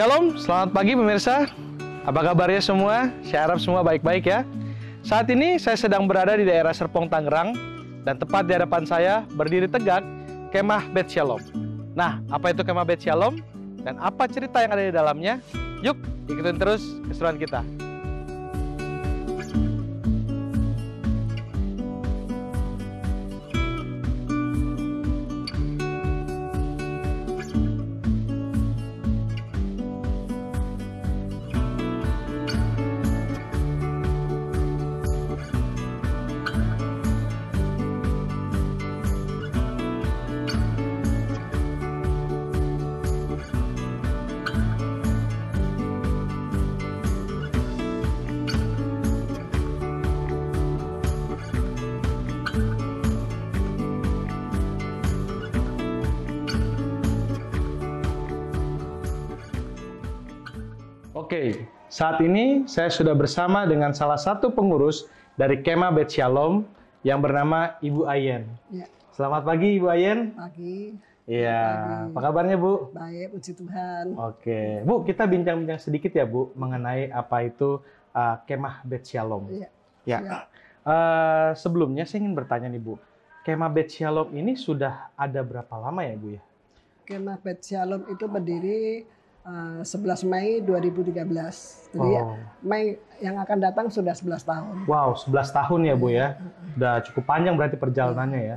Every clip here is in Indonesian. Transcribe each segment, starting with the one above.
Shalom, selamat pagi pemirsa. Apa kabarnya semua? Saya harap semua baik-baik ya. Saat ini saya sedang berada di daerah Serpong, Tangerang dan tepat di hadapan saya berdiri tegak kemah Bet Shalom. Nah, apa itu kemah Bet Shalom dan apa cerita yang ada di dalamnya? Yuk, ikutin terus keseruan kita. Oke, saat ini saya sudah bersama dengan salah satu pengurus dari Kema Bet Shalom yang bernama Ibu Ayen. Ya. Selamat pagi Ibu Ayen. Pagi. Iya, apa kabarnya Bu? Baik, puji Tuhan. Oke, Bu kita bincang-bincang sedikit ya Bu mengenai apa itu uh, Kemah Bet Shalom. Iya. Ya. ya. Uh, sebelumnya saya ingin bertanya nih Bu, Kemah Bet Shalom ini sudah ada berapa lama ya Bu ya? Kemah Bet Shalom itu berdiri 11 eh, Mei 2013. Jadi ya, oh. Mei yang akan datang sudah 11 tahun. Wow, 11 tahun ya Bu ya. sudah cukup panjang berarti perjalanannya iya, ya.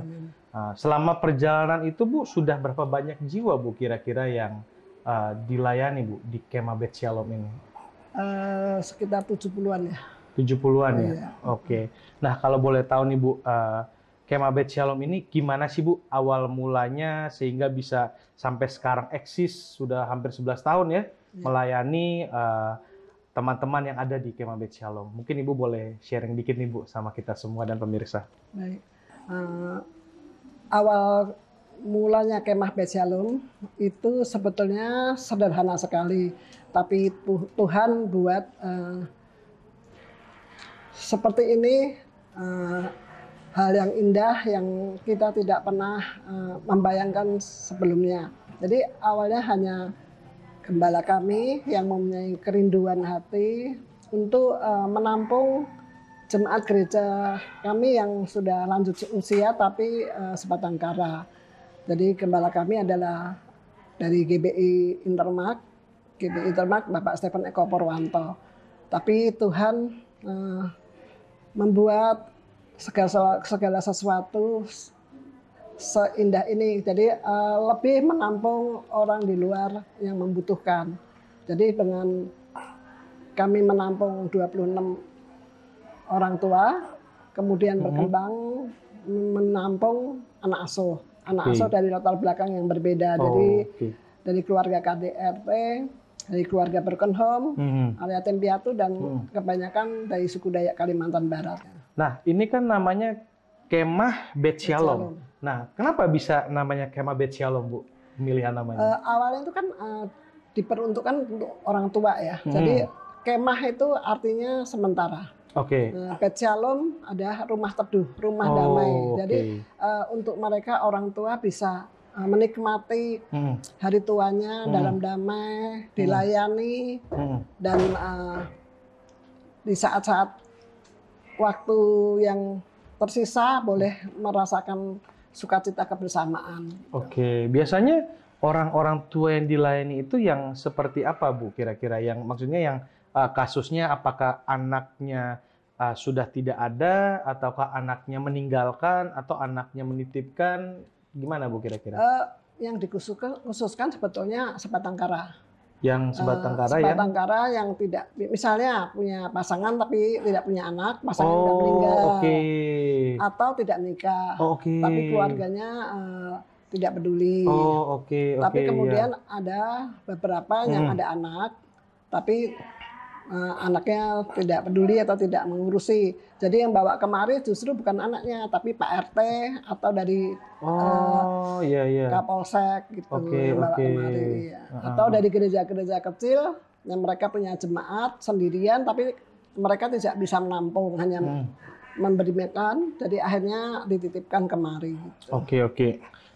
Nah, selama perjalanan itu Bu sudah berapa banyak jiwa Bu kira-kira yang uh, dilayani Bu di Kema Bet Shalom ini? Uh, sekitar 70-an ya. 70-an oh, ya. Iya. Oke. Okay. Nah, kalau boleh tahu nih Bu uh, Kemabet Shalom ini gimana sih Bu awal mulanya sehingga bisa sampai sekarang eksis sudah hampir 11 tahun ya, iya. melayani eh, teman-teman uh, yang ada di Kemabet Shalom. Mungkin Ibu boleh sharing dikit nih Bu sama kita semua dan pemirsa. Baik. Uh, awal mulanya Kemah Bet Shalom itu sebetulnya sederhana sekali, tapi Tuhan buat uh, seperti ini hal yang indah yang kita tidak pernah uh, membayangkan sebelumnya. Jadi awalnya hanya gembala kami yang mempunyai kerinduan hati untuk uh, menampung jemaat gereja kami yang sudah lanjut usia tapi uh, sebatang kara. Jadi gembala kami adalah dari GBI Intermark GBI Intermark Bapak Stephen Eko Purwanto. Tapi Tuhan uh, membuat segala segala sesuatu seindah ini. Jadi uh, lebih menampung orang di luar yang membutuhkan. Jadi dengan kami menampung 26 orang tua, kemudian hmm. berkembang menampung anak asuh. Anak okay. asuh dari latar belakang yang berbeda. Oh, dari okay. dari keluarga KDRT, dari keluarga Broken Home, hmm. Yatim Piatu dan hmm. kebanyakan dari suku Dayak Kalimantan Barat. Nah, ini kan namanya kemah Bet Shalom. Nah, kenapa bisa namanya kemah Bet Shalom, Bu? Pemilihan namanya. Uh, awalnya itu kan uh, diperuntukkan untuk orang tua ya. Hmm. Jadi kemah itu artinya sementara. Oke. Okay. Eh, Bet Shalom ada rumah teduh, rumah oh, damai. Jadi okay. uh, untuk mereka orang tua bisa menikmati hmm. hari tuanya hmm. dalam damai, hmm. dilayani hmm. dan uh, di saat-saat waktu yang tersisa boleh merasakan sukacita kebersamaan. Oke, biasanya orang-orang tua yang dilayani itu yang seperti apa Bu kira-kira yang maksudnya yang uh, kasusnya apakah anaknya uh, sudah tidak ada ataukah anaknya meninggalkan atau anaknya menitipkan gimana Bu kira-kira? Uh, yang dikhususkan sebetulnya sebatang kara yang eh, sebatang kara uh, sebatang kara yang tidak misalnya punya pasangan tapi tidak punya anak pasangan oh, sudah meninggal okay. atau tidak nikah oh, okay. tapi keluarganya uh, tidak peduli oh, okay, tapi kemudian iya. ada beberapa yang hmm. ada anak tapi Eh, anaknya tidak peduli atau tidak mengurusi. Jadi yang bawa kemari justru bukan anaknya, tapi Pak RT atau dari oh, uh, iya, iya. Kapolsek gitu okay, yang bawa okay. kemari. Ya. Atau dari gereja-gereja kecil yang mereka punya jemaat sendirian, tapi mereka tidak bisa menampung hanya hmm. memberi makan. Jadi akhirnya dititipkan kemari. Gitu. Oke okay, oke. Okay.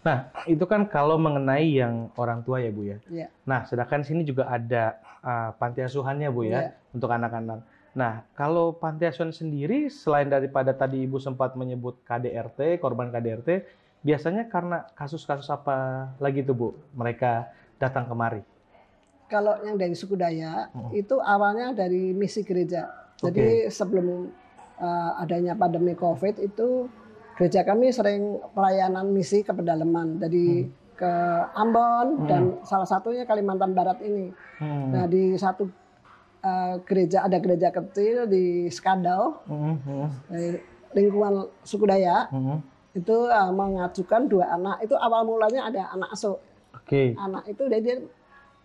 Nah itu kan kalau mengenai yang orang tua ya bu ya. Yeah. Nah sedangkan sini juga ada uh, panti asuhannya Bu ya yeah. untuk anak-anak. Nah, kalau panti asuhan sendiri selain daripada tadi Ibu sempat menyebut KDRT, korban KDRT, biasanya karena kasus-kasus apa lagi tuh Bu mereka datang kemari? Kalau yang dari suku Dayak -hmm. itu awalnya dari misi gereja. Jadi sebelum uh, adanya pandemi COVID itu gereja kami sering pelayanan misi ke pedalaman. Jadi -hmm ke Ambon hmm. dan salah satunya Kalimantan Barat ini. Hmm. Nah di satu uh, gereja ada gereja kecil di Skadau, hmm, hmm. Di lingkungan suku Dayak hmm. itu uh, mengajukan dua anak. Itu awal mulanya ada anak asuh. Okay. Anak itu dia, dia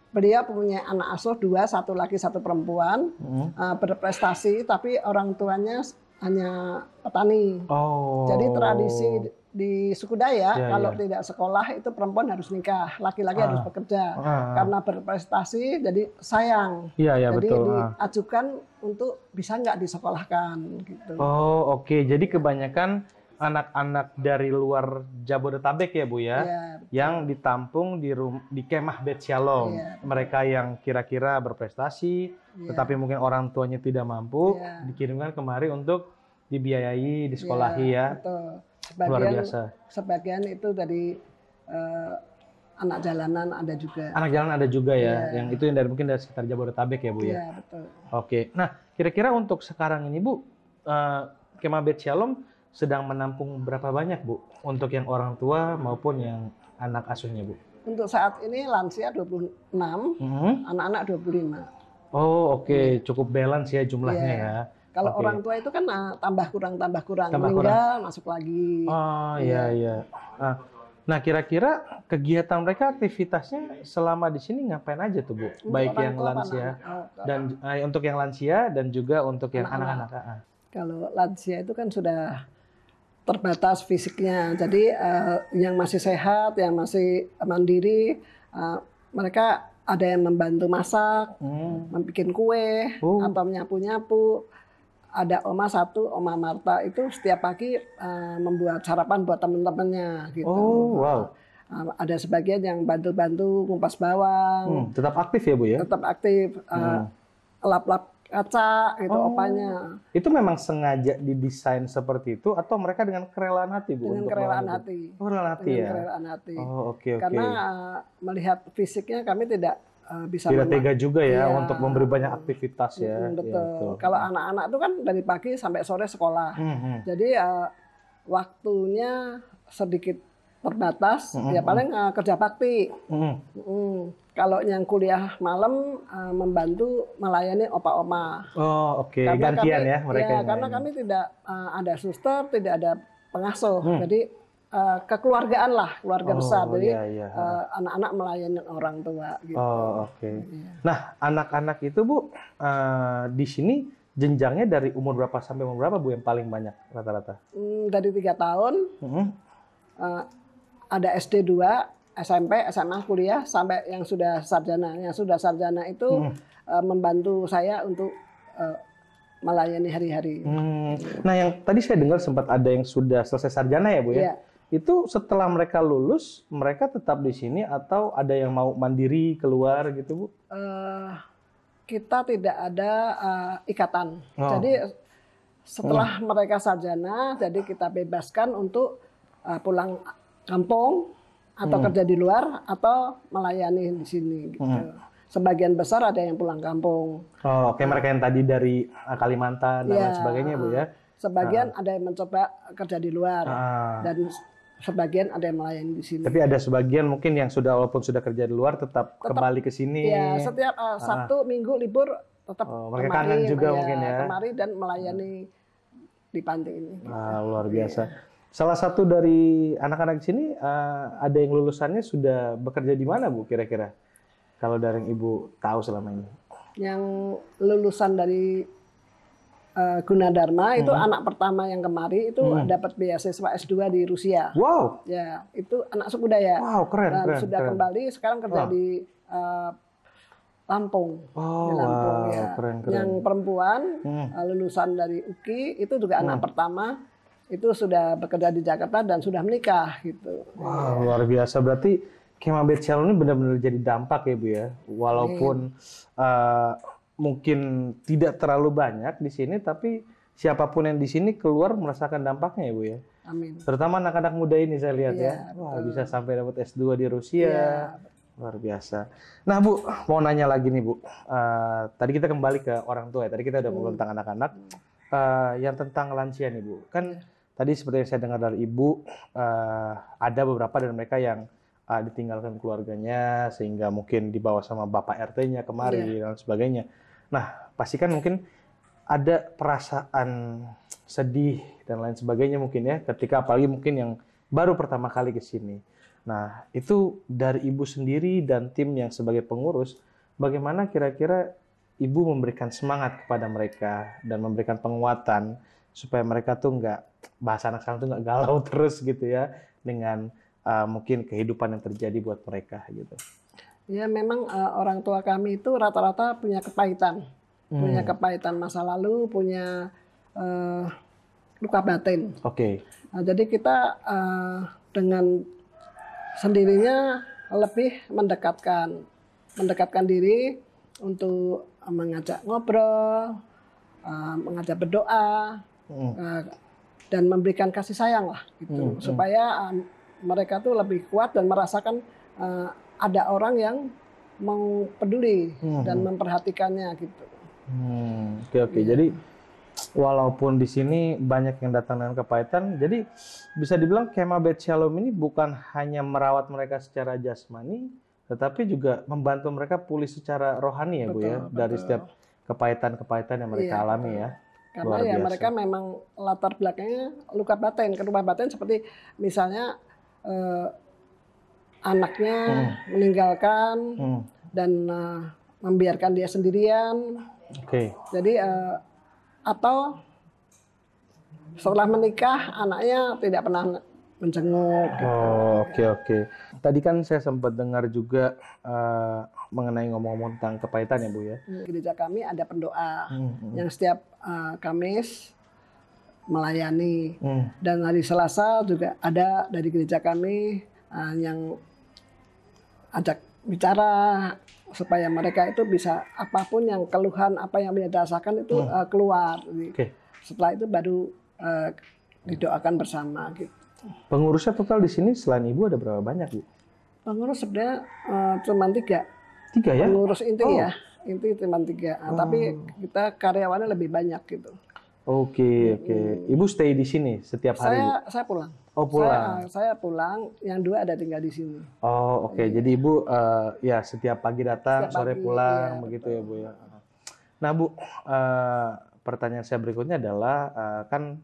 beliau punya anak asuh dua, satu laki satu perempuan hmm. uh, berprestasi, tapi orang tuanya hanya petani. Oh. Jadi tradisi di suku Dayak ya, kalau ya. tidak sekolah itu perempuan harus nikah, laki-laki ah. harus bekerja ah. karena berprestasi jadi sayang. Iya ya jadi betul. Ah. diajukan ah. untuk bisa nggak disekolahkan gitu. Oh oke, okay. jadi kebanyakan anak-anak dari luar Jabodetabek ya Bu ya, ya yang ditampung di rum di kemah Bet Shalom. Ya, Mereka yang kira-kira berprestasi ya. tetapi mungkin orang tuanya tidak mampu ya. dikirimkan kemari untuk dibiayai, disekolahi ya. ya. Betul. Sebagian, Luar biasa. Sebagian itu dari uh, anak jalanan ada juga. Anak jalanan ada juga ya, yeah. yang itu yang dari mungkin dari sekitar Jabodetabek ya bu ya. Iya, betul. Oke, nah kira-kira untuk sekarang ini bu, uh, Kema Bet Shalom sedang menampung berapa banyak bu untuk yang orang tua maupun yang anak asuhnya bu? Untuk saat ini lansia 26, mm -hmm. anak-anak 25. Oh oke, okay. Iya. cukup balance ya jumlahnya yeah. ya. Kalau okay. orang tua itu kan nah, tambah kurang tambah kurang tambah meninggal kurang. masuk lagi. Oh iya, iya iya. Nah, nah kira-kira kegiatan mereka aktivitasnya selama di sini ngapain aja tuh Bu? Untuk Baik yang lansia anak oh, -anak. dan eh, untuk yang lansia dan juga untuk yang anak-anak. Ah, ah. Kalau lansia itu kan sudah terbatas fisiknya. Jadi uh, yang masih sehat, yang masih mandiri, uh, mereka ada yang membantu masak, hmm. membuat kue, uh. atau menyapu-nyapu ada Oma satu, Oma Marta itu setiap pagi uh, membuat sarapan buat teman-temannya gitu. Oh, wow. Uh, ada sebagian yang bantu-bantu ngupas bawang. Hmm, tetap aktif ya, Bu ya? Tetap aktif. Uh, hmm. Lap-lap kaca itu oh. opanya. Itu memang sengaja didesain seperti itu atau mereka dengan kerelaan hati Bu? Dengan kerelaan hati. Oh, kerelaan hati dengan ya. hati. Oh, oke okay, oke. Okay. Karena melihat fisiknya kami tidak Eh, bisa tidak tega juga ya, ya untuk memberi banyak aktivitas ya. Iya, betul. Ya, betul. Kalau anak-anak itu kan dari pagi sampai sore sekolah, hmm. jadi uh, waktunya sedikit terbatas. Hmm. Ya mm-hmm. paling uh, kerja bakti. Hmm. Hmm. Kalau yang kuliah malam uh, membantu melayani opa-oma. Oh oke. Okay. Gantian kami, ya mereka. Ya, karena kami tidak uh, ada suster, tidak ada pengasuh, hmm. jadi Eh, kekeluargaan lah, keluarga oh, besar. Jadi iya, iya. Uh, anak-anak melayani orang tua. Gitu. Oh oke. Okay. Iya. Nah anak-anak itu bu uh, di sini jenjangnya dari umur berapa sampai umur berapa bu yang paling banyak rata-rata? Hmm, dari tiga tahun. hmm Uh, ada SD 2, SMP, SMA, kuliah sampai yang sudah sarjana. Yang sudah sarjana itu mm. uh, membantu saya untuk uh, melayani hari-hari. Hmm. Nah, yang tadi saya dengar sempat ada yang sudah selesai sarjana ya, Bu ya? Yeah itu setelah mereka lulus mereka tetap di sini atau ada yang mau mandiri keluar gitu bu? Uh, kita tidak ada uh, ikatan. Oh. Jadi eh, setelah hmm. mereka sarjana, jadi kita bebaskan untuk uh, pulang kampung atau hmm. kerja di luar atau melayani di sini gitu. Hmm. Sebagian besar ada yang pulang kampung. Oh, oke okay. Ah. mereka yang tadi dari Kalimantan dan yeah, lain iya. sebagainya Bu ya. Sebagian ah. ada yang mencoba kerja di luar ah. dan sebagian ada yang melayani di sini. Tapi ada sebagian mungkin yang sudah walaupun sudah kerja di luar tetap, tetap kembali ke sini. Iya setiap uh, Sabtu, ah. Minggu libur tetap oh, mereka kemari, kangen juga ya, mungkin ya. Kemari dan melayani di panti ini. Ah, luar iya. biasa. Ya. Salah satu dari anak-anak di sini uh, ada yang lulusannya sudah bekerja di mana Bu kira-kira? Kalau dari yang Ibu tahu selama ini. Yang lulusan dari uh, Gunadarma hmm. itu anak pertama yang kemari itu hmm. dapat beasiswa S2 di Rusia. Wow. Ya, itu anak suku Dayak. Wow, keren Dan keren. sudah keren. kembali sekarang kerja wow. di uh, Lampung. Oh, di Lampung wow, ya. Keren, keren. Yang perempuan hmm. Eh, lulusan dari UKI itu juga hmm. anak pertama itu sudah bekerja di Jakarta dan sudah menikah gitu. Wah, wow, luar biasa. Berarti Kemabet Channel ini benar-benar jadi dampak ya Bu ya. Walaupun hmm. uh, mungkin tidak terlalu banyak di sini, tapi siapapun yang di sini keluar merasakan dampaknya ya Bu ya. Amin. Terutama anak-anak muda ini saya lihat ya. ya. Wah, bisa sampai dapat S2 di Rusia. Ya. Luar biasa. Nah, Bu, mau nanya lagi nih, Bu. Uh, tadi kita kembali ke orang tua ya. Tadi kita udah hmm. ngobrol hmm. tentang anak-anak. Uh, yang tentang lansia nih, Bu. Kan iya. tadi seperti yang saya dengar dari Ibu, uh, ada beberapa dari mereka yang A ah, ditinggalkan keluarganya sehingga mungkin dibawa sama bapak RT-nya kemari yeah. dan sebagainya. Nah, pastikan mungkin ada perasaan sedih dan lain sebagainya mungkin ya ketika apalagi mungkin yang baru pertama kali ke sini. Nah, itu dari ibu sendiri dan tim yang sebagai pengurus bagaimana kira-kira ibu memberikan semangat kepada mereka dan memberikan penguatan supaya mereka tuh nggak bahasa anak sekarang tuh nggak galau terus gitu ya dengan uh, mungkin kehidupan yang terjadi buat mereka gitu. Ya memang uh, orang tua kami itu rata-rata punya kepahitan, hmm. punya kepahitan masa lalu, punya uh, luka batin. Oke. Okay. Nah, jadi kita uh, dengan sendirinya lebih mendekatkan, mendekatkan diri untuk mengajak ngobrol, uh, mengajak berdoa, hmm. uh, dan memberikan kasih sayang lah gitu, hmm. hmm. supaya mereka tuh lebih kuat dan merasakan uh, ada orang yang mau peduli hmm. dan memperhatikannya gitu. Hmm, oke oke. Iya. Jadi walaupun di sini banyak yang datang dengan kepahitan, jadi bisa dibilang Kema bed Shalom ini bukan hanya merawat mereka secara jasmani, tetapi juga membantu mereka pulih secara rohani ya betul, Bu ya betul. dari setiap kepahitan-kepahitan yang mereka iya, alami ya. Karena ya mereka memang latar belakangnya luka batin, kerubah batin seperti misalnya uh, anaknya hmm. meninggalkan hmm. dan uh, membiarkan dia sendirian. Oke. Okay. Jadi uh, atau setelah menikah anaknya tidak pernah menjenguk. Oh oke okay, oke. Okay. Tadi kan saya sempat dengar juga uh, mengenai ngomong-ngomong tentang kepahitan ya bu ya. Gereja kami ada pendoa hmm, hmm. yang setiap uh, Kamis melayani. Hmm. Dan hari Selasa juga ada dari gereja kami uh, yang ajak bicara supaya mereka itu bisa apapun yang keluhan apa yang mereka rasakan itu hmm. uh, keluar. Okay. Setelah itu baru uh, didoakan bersama gitu. Pengurusnya total di sini selain ibu ada berapa banyak bu? Pengurus sebenarnya uh, cuma tiga. Tiga ya? Pengurus inti oh. ya, inti cuma tiga. oh. Tapi kita karyawannya lebih banyak gitu. Oke, oke. Ibu stay di sini setiap hari. Saya saya pulang. Oh, pulang. Saya, ah, saya pulang, yang dua ada tinggal di sini. Oh, oke. Okay. Iya. Jadi Ibu uh, ya setiap pagi datang, setiap sore pagi, pulang ya, begitu betul. ya, Bu ya. Nah, Bu, uh, pertanyaan saya berikutnya adalah uh, kan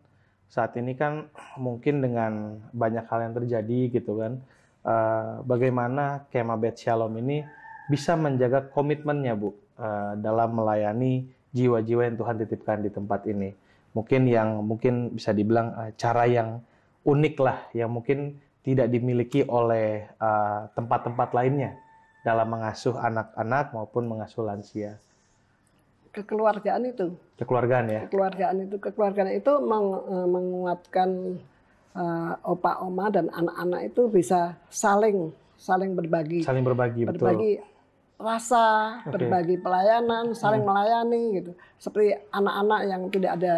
saat ini kan mungkin dengan banyak hal yang terjadi gitu kan. Uh, bagaimana Kema Bet Shalom ini bisa menjaga komitmennya, Bu, uh, dalam melayani jiwa-jiwa yang Tuhan titipkan di tempat ini mungkin yang mungkin bisa dibilang uh, cara yang unik lah yang mungkin tidak dimiliki oleh eh, tempat-tempat uh, lainnya dalam mengasuh anak-anak maupun mengasuh lansia. Kekeluargaan itu. Kekeluargaan ya. Kekeluargaan itu kekeluargaan itu meng, eh, menguatkan uh, opa oma dan anak-anak itu bisa saling saling berbagi. Saling berbagi, berbagi betul rasa, okay. berbagi pelayanan, saling hmm. melayani gitu. Seperti anak-anak yang tidak ada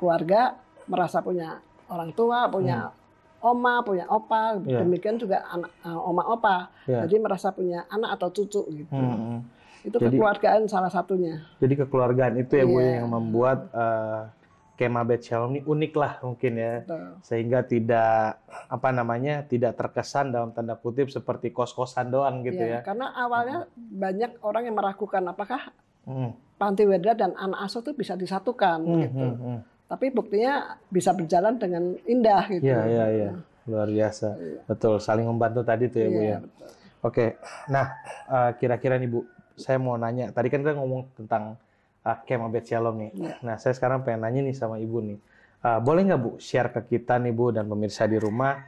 keluarga merasa punya orang tua, punya hmm. oma, punya opa, yeah. demikian juga anak uh, oma opa. Yeah. Jadi merasa punya anak atau cucu gitu. Hmm, hmm. Itu jadi, kekeluargaan salah satunya. Jadi kekeluargaan itu ya yeah. Bu iya. yang membuat uh, Kemabet Shalom ini unik lah mungkin ya. Betul. Sehingga tidak apa namanya tidak terkesan dalam tanda kutip seperti kos-kosan doang gitu ya. ya. Karena awalnya hmm. banyak orang yang meragukan apakah hmm. panti weda dan anak asuh itu bisa disatukan hmm, gitu. Hmm, Tapi buktinya bisa berjalan dengan indah gitu. ya, iya iya. iya. Mm. Luar biasa. Ya. Betul, saling membantu tadi tuh ya, ya Bu iya, ya. Betul. Oke. Nah, eh, kira-kira nih Bu, saya mau nanya. Tadi kan kita ngomong tentang uh, Camp Abed Shalom nih. Ya. Nah, saya sekarang pengen nanya nih sama Ibu nih. Uh, boleh nggak Bu share ke kita nih Bu dan pemirsa di rumah,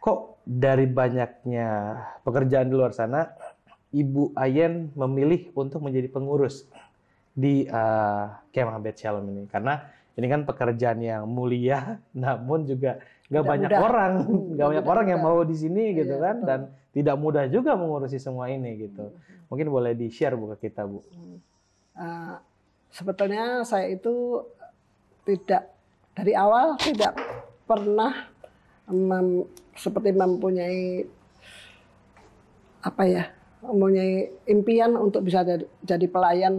kok dari banyaknya pekerjaan di luar sana, Ibu Ayen memilih untuk menjadi pengurus di uh, eh, Camp Abed Shalom ini? Karena ini kan pekerjaan yang mulia, namun juga nggak banyak mudah. orang, nggak banyak mudah. orang yang mau di sini iya, gitu kan, dan tidak mudah juga mengurusi semua ini gitu. Hmm. Mungkin boleh di share bu ke kita bu. Hmm. Eh, sebetulnya saya itu tidak dari awal tidak pernah mem, seperti mempunyai apa ya mempunyai impian untuk bisa jadi, jadi pelayan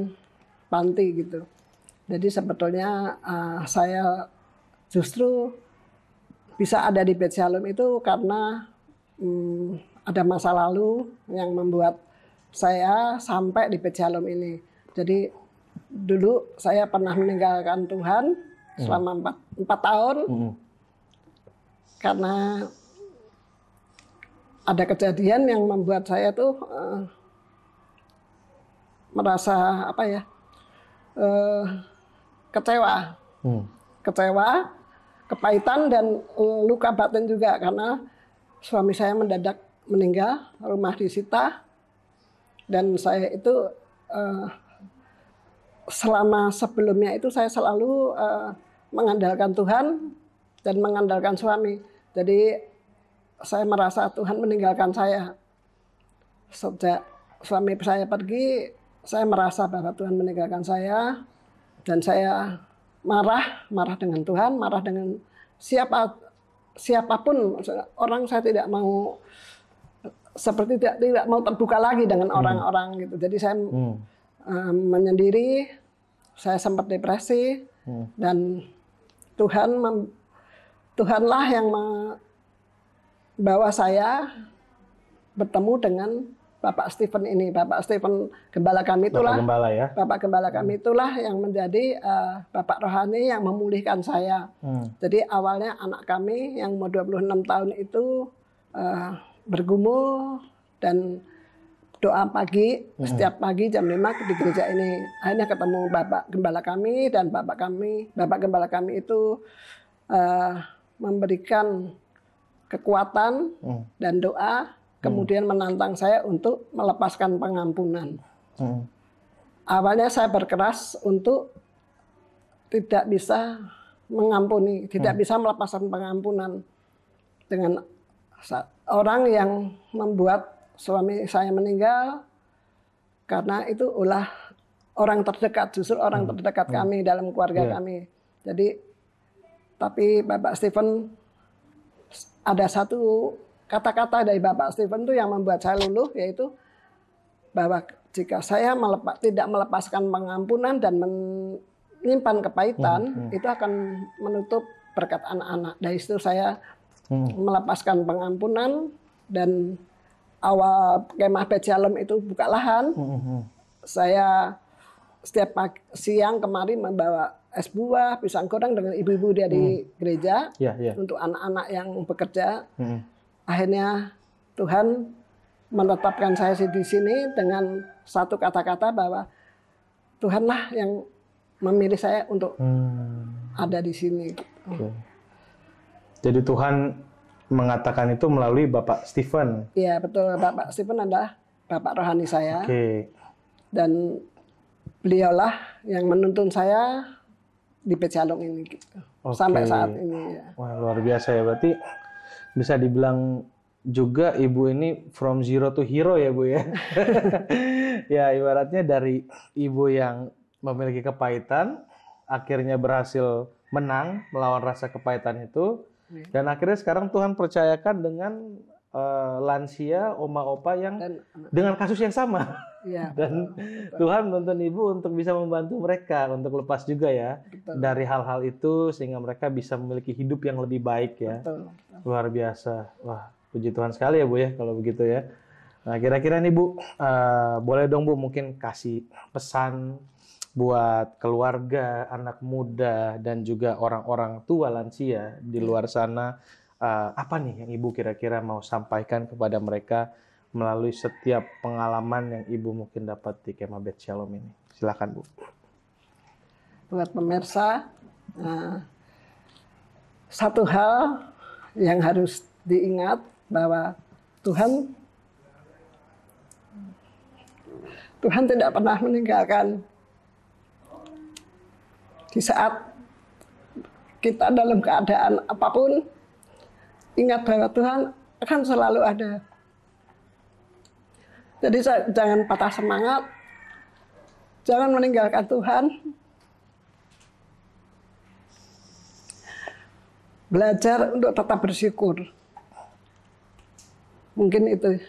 panti gitu. Jadi sebetulnya uh, saya justru bisa ada di Bet Shalom itu karena um, ada masa lalu yang membuat saya sampai di Bet Shalom ini. Jadi dulu saya pernah meninggalkan Tuhan selama empat empat tahun hmm. karena ada kejadian yang membuat saya tuh uh, merasa apa ya uh, kecewa, hmm. kecewa, kepahitan dan uh, luka batin juga karena suami saya mendadak meninggal, rumah disita dan saya itu uh, selama sebelumnya itu saya selalu uh, mengandalkan Tuhan dan mengandalkan suami. Jadi saya merasa Tuhan meninggalkan saya. Sejak suami saya pergi, saya merasa bahwa Tuhan meninggalkan saya dan saya marah, marah dengan Tuhan, marah dengan siapa siapapun orang saya tidak mau seperti tidak tidak mau terbuka lagi dengan hmm. orang-orang gitu. Jadi saya hmm. uh, menyendiri saya sempat depresi hmm. dan Tuhan mem, Tuhanlah yang membawa saya bertemu dengan Bapak Stephen ini. Bapak Stephen gembala kami itulah. Bapak gembala ya. Bapak gembala kami hmm. itulah yang menjadi uh, Bapak rohani yang memulihkan saya. Hmm. Jadi awalnya anak kami yang umur 26 tahun itu uh, bergumul dan doa pagi hmm. setiap pagi jam lima di gereja ini akhirnya ketemu bapak gembala kami dan bapak kami bapak gembala kami itu uh, memberikan kekuatan hmm. dan doa mm. kemudian hmm. menantang saya untuk melepaskan pengampunan hmm. awalnya saya berkeras untuk tidak bisa mengampuni tidak mm. bisa melepaskan pengampunan dengan orang yang membuat suami saya meninggal karena itu ulah orang terdekat, justru orang hmm. terdekat hmm. kami dalam keluarga yeah. kami. Jadi tapi Bapak Stephen ada satu kata-kata dari Bapak Stephen tuh yang membuat saya luluh yaitu bahwa jika saya melepa, tidak melepaskan pengampunan dan menyimpan kepahitan hmm. hmm. itu akan menutup perkataan anak-anak. Dari situ saya hmm. melepaskan pengampunan dan awal kemah Pecalem itu buka lahan. Mm-hmm. Saya setiap pagi, siang kemarin membawa es buah, pisang goreng dengan ibu-ibu dari mm. Mm-hmm. gereja yeah, yeah. untuk anak-anak yang bekerja. Mm. Akhirnya Tuhan menetapkan saya di sini dengan satu kata-kata bahwa Tuhanlah yang memilih saya untuk hmm. ada di sini. Okay. Jadi Tuhan mengatakan itu melalui Bapak Stephen. Iya betul Bapak Stephen adalah Bapak rohani saya. Oke. Okay. Dan beliaulah yang menuntun saya di Pecalong ini gitu. Okay. sampai saat ini. Ya. Wah luar biasa ya berarti bisa dibilang juga ibu ini from zero to hero ya bu ya. ya ibaratnya dari ibu yang memiliki kepahitan akhirnya berhasil menang melawan rasa kepahitan itu Iya. Dan akhirnya sekarang Tuhan percayakan dengan uh, lansia, oma opa yang Dan, dengan kasus yang sama. Ya, Dan betul. Tuhan menuntun ibu untuk bisa membantu mereka untuk lepas juga ya betul. dari hal-hal itu sehingga mereka bisa memiliki hidup yang lebih baik ya. betul. Luar biasa. Wah, puji Tuhan sekali ya Bu ya kalau begitu ya. Nah, kira-kira nih Bu, uh, boleh dong Bu mungkin kasih pesan buat keluarga, anak muda, dan juga orang-orang tua lansia di iya. luar sana, uh, apa nih yang Ibu kira-kira mau sampaikan kepada mereka melalui setiap pengalaman yang Ibu mungkin dapat di kemabed Bet Shalom ini? Silahkan Bu. Buat pemirsa, uh, satu hal yang harus diingat bahwa Tuhan Tuhan tidak pernah meninggalkan di saat kita dalam keadaan apapun, ingat bahwa Tuhan akan selalu ada. Jadi jangan patah semangat, jangan meninggalkan Tuhan. Belajar untuk tetap bersyukur. Mungkin itu.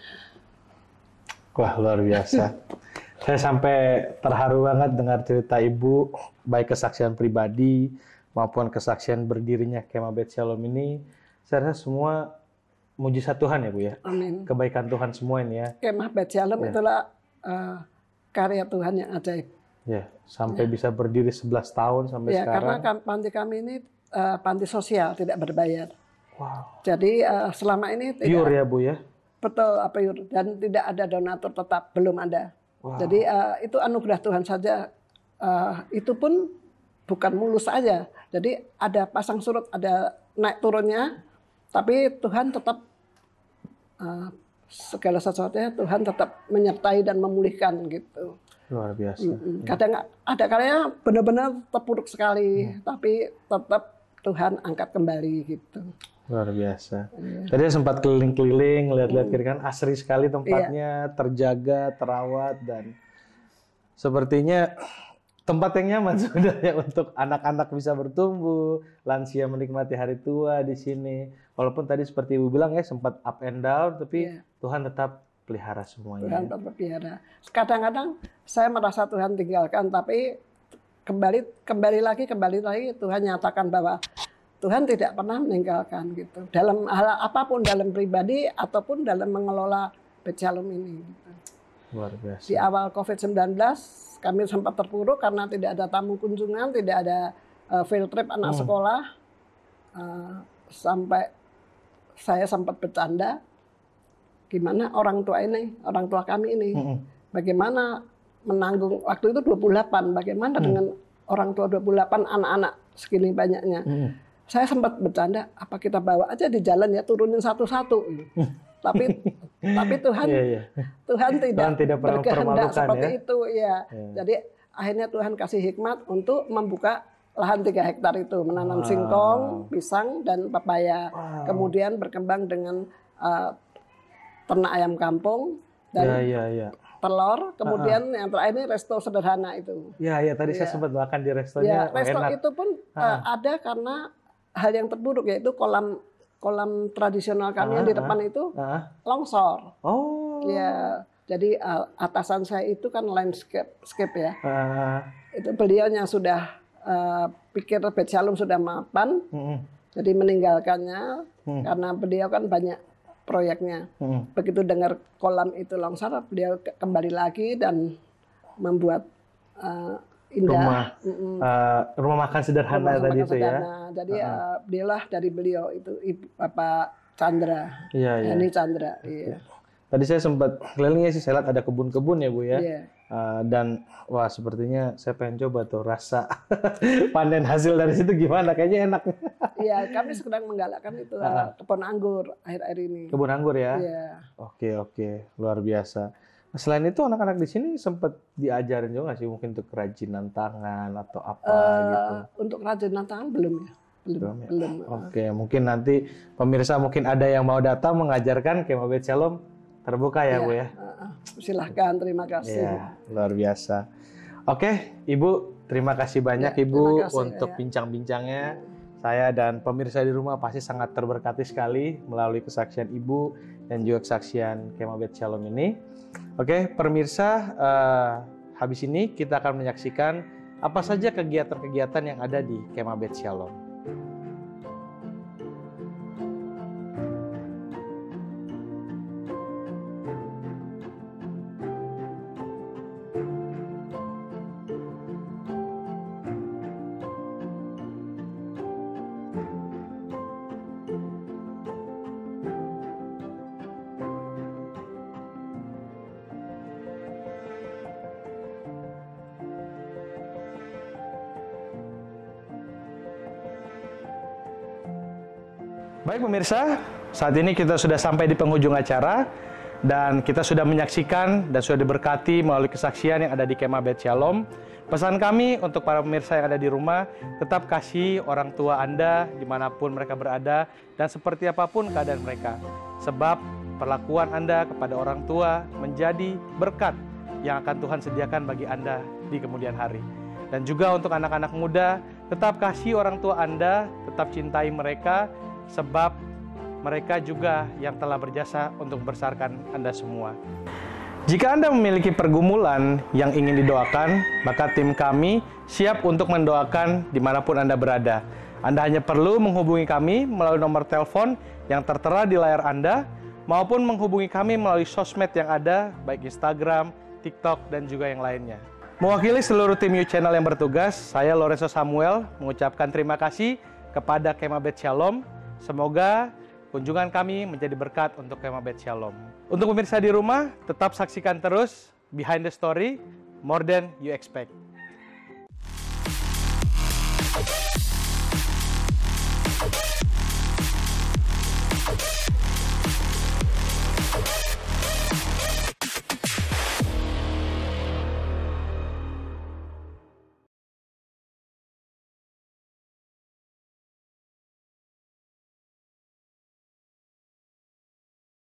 Wah luar biasa. Saya sampai terharu banget dengar cerita Ibu, baik kesaksian pribadi maupun kesaksian berdirinya kemah Bet Shalom ini. Saya rasa semua mujizat Tuhan ya Bu ya. Amin. Kebaikan Tuhan semua ini ya. Kema Bet Shalom ya. itulah uh, karya Tuhan yang ajaib. Ya, sampai ya. bisa berdiri 11 tahun sampai ya, sekarang. Ya, karena panti kami ini uh, panti sosial tidak berbayar. Wow. Jadi uh, selama ini tidak, pure ya Bu ya. Betul, apa dan tidak ada donatur tetap belum ada. Wow. Jadi uh, itu anugerah Tuhan saja. Uh, itu pun bukan mulus saja. Jadi ada pasang surut, ada naik turunnya, tapi Tuhan tetap uh, segala sesuatunya Tuhan tetap menyertai dan memulihkan gitu. Luar biasa. Mm hmm Kadang ada kalanya benar-benar terpuruk sekali, mm. tapi tetap Tuhan angkat kembali gitu. Luar biasa. Iya. Tadi sempat keliling-keliling, lihat-lihat hmm. kiri kan asri sekali tempatnya, iya. terjaga, terawat dan sepertinya tempat yang nyaman sebenarnya untuk anak-anak bisa bertumbuh, lansia menikmati hari tua di sini. Walaupun tadi seperti Ibu bilang ya sempat up and down, tapi iya. Tuhan tetap pelihara semuanya. Tuhan tetap pelihara. Kadang-kadang saya merasa Tuhan tinggalkan, tapi kembali kembali lagi kembali lagi Tuhan nyatakan bahwa Tuhan tidak pernah meninggalkan gitu dalam hal apapun dalam pribadi ataupun dalam mengelola Becalum ini gitu. Luar biasa. Di awal COVID-19 kami sempat terpuruk karena tidak ada tamu kunjungan, tidak ada uh, field trip anak hmm. sekolah. Uh, sampai saya sempat bercanda gimana orang tua ini, orang tua kami ini hmm. bagaimana menanggung waktu itu 28, bagaimana hmm. dengan orang tua 28 anak-anak segini banyaknya. Hmm saya sempat bercanda apa kita bawa aja di jalan ya turunin satu-satu tapi tapi Tuhan yeah, yeah. Tuhan tidak, Tuhan tidak berkehendak seperti ya? itu ya yeah. jadi akhirnya Tuhan kasih hikmat untuk membuka lahan tiga hektar itu menanam wow. singkong pisang dan pepaya wow. kemudian berkembang dengan uh, ternak ayam kampung dan yeah, yeah, yeah telur, kemudian uh ah, -huh. Ah. yang terakhir ini resto sederhana itu. Ya, ya tadi ya. saya iya. sempat makan di restonya. Ya, resto enak. itu pun uh, ada karena hal yang terburuk yaitu kolam kolam tradisional kami yang di ah, ah, depan itu ah, longsor. Oh. Ya, jadi eh, atasan saya itu kan landscape scape ya. Ah. Itu beliau yang sudah uh, pikir Bet Shalom sudah mapan. Hmm. Jadi meninggalkannya hmm. karena beliau kan banyak proyeknya. Hmm. Begitu dengar kolam itu longsor, beliau kembali lagi dan membuat uh, indah. rumah mm -hmm. Uh, rumah makan sederhana rumah tadi makan itu ya? sederhana. ya. Jadi uh -huh. Eh, uh, dialah dari beliau itu apa Chandra. Iya, nah, iya. Ini Chandra. Iya. iya. Tadi saya sempat kelilingnya sih, saya lihat ada kebun-kebun ya Bu ya. Iya. Uh, dan wah sepertinya saya pengen coba tuh rasa panen hasil dari situ gimana kayaknya enak. Iya, kami sedang menggalakkan itu uh, kebun anggur akhir-akhir ini. Kebun anggur ya. Iya. Oke, oke. Luar biasa. Selain itu anak-anak di sini sempat diajarin juga sih mungkin untuk kerajinan tangan atau apa uh, gitu. Untuk kerajinan tangan belum ya. Belum, belum. Ya? belum. Oke, okay. mungkin nanti pemirsa mungkin ada yang mau datang mengajarkan Kemabet Shalom terbuka ya, ya Bu ya. Uh, silahkan, terima kasih. Ya, luar biasa. Oke, Ibu, terima kasih banyak ya, Ibu kasih, untuk ya. bincang-bincangnya. Saya dan pemirsa di rumah pasti sangat terberkati sekali melalui kesaksian Ibu dan juga kesaksian kemabed Shalom ini. Oke, pemirsa, uh, habis ini kita akan menyaksikan apa saja kegiatan-kegiatan yang ada di Kemah Bet Shalom. Baik pemirsa, saat ini kita sudah sampai di penghujung acara dan kita sudah menyaksikan dan sudah diberkati melalui kesaksian yang ada di kemah Bet Shalom. Pesan kami untuk para pemirsa yang ada di rumah, tetap kasih orang tua Anda dimanapun mereka berada dan seperti apapun keadaan mereka. Sebab perlakuan Anda kepada orang tua menjadi berkat yang akan Tuhan sediakan bagi Anda di kemudian hari. Dan juga untuk anak-anak muda, tetap kasih orang tua Anda, tetap cintai mereka, sebab mereka juga yang telah berjasa untuk membesarkan Anda semua. Jika Anda memiliki pergumulan yang ingin didoakan, maka tim kami siap untuk mendoakan dimanapun Anda berada. Anda hanya perlu menghubungi kami melalui nomor telepon yang tertera di layar Anda, maupun menghubungi kami melalui sosmed yang ada, baik Instagram, TikTok, dan juga yang lainnya. Mewakili seluruh tim You Channel yang bertugas, saya Lorenzo Samuel mengucapkan terima kasih kepada Kemabet Shalom Semoga kunjungan kami menjadi berkat untuk tema Bet Shalom. Untuk pemirsa di rumah, tetap saksikan terus Behind the Story, More Than You Expect.